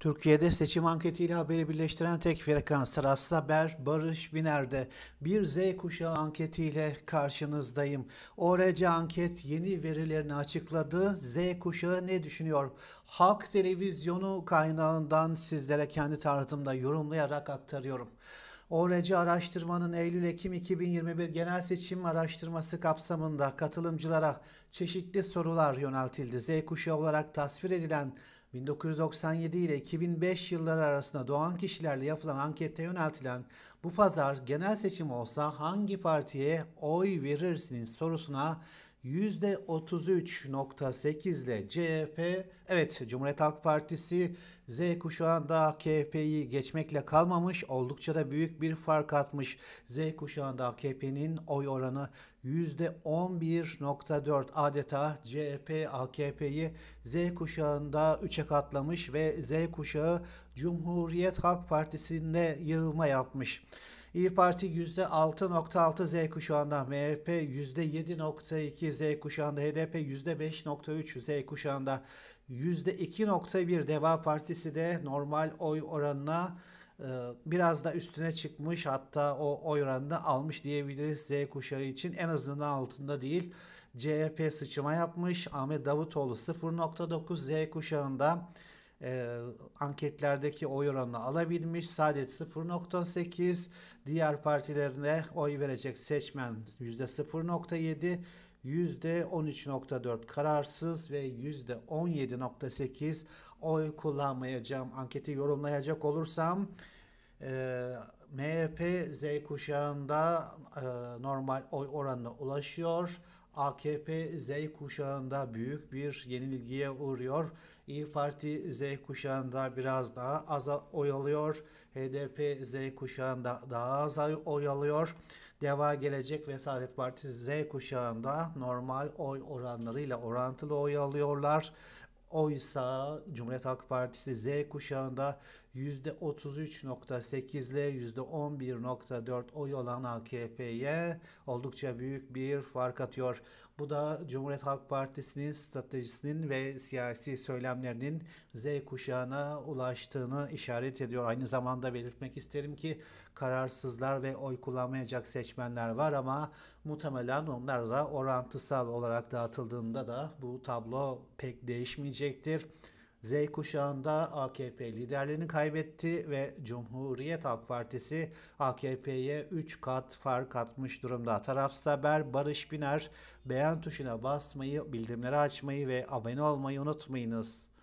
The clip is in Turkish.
Türkiye'de seçim anketiyle haberi birleştiren tek frekans tarafsız haber Barış Biner'de bir Z kuşağı anketiyle karşınızdayım. ORC anket yeni verilerini açıkladı. Z kuşağı ne düşünüyor? Halk televizyonu kaynağından sizlere kendi tarzımda yorumlayarak aktarıyorum. ORC araştırmanın Eylül-Ekim 2021 genel seçim araştırması kapsamında katılımcılara çeşitli sorular yöneltildi. Z kuşağı olarak tasvir edilen 1997 ile 2005 yılları arasında doğan kişilerle yapılan ankette yöneltilen bu pazar genel seçim olsa hangi partiye oy verirsiniz sorusuna %33.8 ile CHP, evet Cumhuriyet Halk Partisi Z kuşağında AKP'yi geçmekle kalmamış oldukça da büyük bir fark atmış. Z kuşağında AKP'nin oy oranı %11.4 adeta CHP AKP'yi Z kuşağında 3'e katlamış ve Z kuşağı Cumhuriyet Halk Partisi'nde yığılma yapmış. İyi Parti %6.6 Z kuşağında, MHP %7.2 Z kuşağında, HDP %5.3 Z kuşağında, %2.1 Deva Partisi de normal oy oranına e, biraz da üstüne çıkmış hatta o oy oranını almış diyebiliriz Z kuşağı için en azından altında değil. CHP sıçıma yapmış Ahmet Davutoğlu 0.9 Z kuşağında e, anketlerdeki oy oranını alabilmiş. Saadet 0.8, diğer partilerine oy verecek seçmen %0.7, %13.4 kararsız ve %17.8 oy kullanmayacağım. Anketi yorumlayacak olursam e, ee, MHP Z kuşağında e, normal oy oranına ulaşıyor. AKP Z kuşağında büyük bir yenilgiye uğruyor. İyi Parti Z kuşağında biraz daha az oy alıyor. HDP Z kuşağında daha az oy alıyor. Deva Gelecek ve Saadet Partisi Z kuşağında normal oy oranlarıyla orantılı oy alıyorlar. Oysa Cumhuriyet Halk Partisi Z kuşağında %33.8 ile %11.4 oy olan AKP'ye oldukça büyük bir fark atıyor. Bu da Cumhuriyet Halk Partisi'nin stratejisinin ve siyasi söylemlerinin Z kuşağına ulaştığını işaret ediyor. Aynı zamanda belirtmek isterim ki kararsızlar ve oy kullanmayacak seçmenler var ama muhtemelen onlar da orantısal olarak dağıtıldığında da bu tablo pek değişmeyecektir. Z kuşağında AKP liderliğini kaybetti ve Cumhuriyet Halk Partisi AKP'ye 3 kat fark atmış durumda. Tarafsız Tarafsever Barış Biner beğen tuşuna basmayı, bildirimleri açmayı ve abone olmayı unutmayınız.